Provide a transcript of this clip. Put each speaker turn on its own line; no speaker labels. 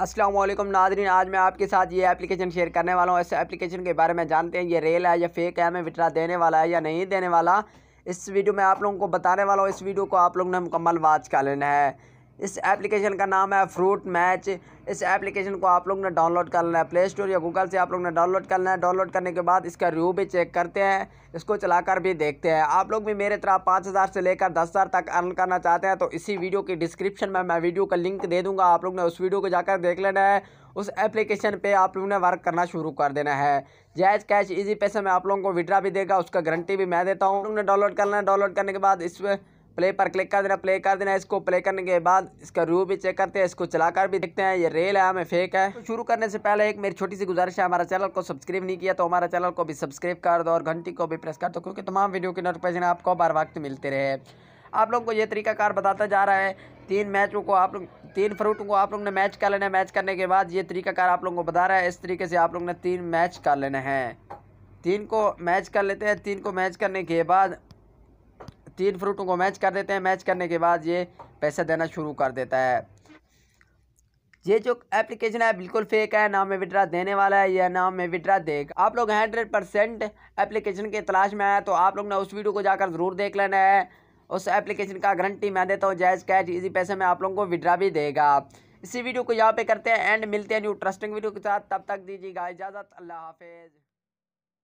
Aslam Nadreen आज मैं आपके साथ ये एप्लीकेशन शेयर करने वाला हूँ इस एप्लीकेशन के बारे में जानते हैं ये रेल है या फेक है हमें विड्रा देने वाला है या नहीं देने वाला इस वीडियो में आप लोगों को बताने वाला हूँ इस वीडियो को आप लोगों ने मुकम्मल वाच कर लेना है इस एप्लीकेशन का नाम है फ्रूट मैच इस एप्लीकेशन को आप लोग ने डाउनलोड करना है प्ले स्टोर या गूगल से आप लोग ने डाउनलोड कर लेना है डाउनलोड करने के बाद इसका रिव्यू भी चेक करते हैं इसको चलाकर भी देखते हैं आप लोग भी मेरे तरह पाँच हज़ार से लेकर दस हज़ार तक अर्न करना चाहते हैं तो इसी वीडियो की डिस्क्रिप्शन में मैं वीडियो का लिंक दे दूँगा आप लोग ने उस वीडियो को जाकर देख लेना है उस एप्लीकेशन पर आप लोग ने वर्क करना शुरू कर देना है जैज कैश ईजी पैसे मैं आप लोगों को विड्रा भी देगा उसका गारंटी भी मैं देता हूँ लोग ने डाउनलोड करना है डाउनलोड करने के बाद इस पर प्ले पर क्लिक कर देना प्ले कर देना इसको प्ले करने के बाद इसका रू भी चेक करते हैं इसको चलाकर भी देखते हैं ये रेल है हमें फेक है तो शुरू करने से पहले एक मेरी छोटी सी गुजारिश है हमारा चैनल को सब्सक्राइब नहीं किया तो हमारा चैनल को भी सब्सक्राइब कर दो और घंटी को भी प्रेस कर दो क्योंकि तमाम वीडियो की नोटिफिकेशन आपको बार वक्त मिलते रहे आप लोगों को ये तरीकाकार बताता जा रहा है तीन मैचों को आप लोग तीन फ्रूटों को आप लोग ने मैच कर लेना है मैच करने के बाद ये तरीकाकार आप लोगों को बता रहा है इस तरीके से आप लोग ने तीन मैच कर लेना है तीन को मैच कर लेते हैं तीन को मैच करने के बाद तीन फ्रूटों को मैच कर देते हैं मैच करने के बाद ये पैसा देना शुरू कर देता है ये जो एप्लीकेशन है बिल्कुल फेक है नाम में विड्रा देने वाला है या नाम में विड्रा देगा आप लोग हंड्रेड परसेंट एप्लीकेशन के तलाश में आए तो आप लोग ने उस वीडियो को जाकर ज़रूर देख लेना है उस एप्लीकेशन का गारंटी मैं देता हूँ जैज कैच इसी पैसे में आप लोगों को विड्रा भी देगा इसी वीडियो को यहाँ पे करते हैं एंड मिलते हैं न्यू ट्रस्टिंग वीडियो के साथ तब तक दीजिएगा इजाज़त अल्लाह हाफिज़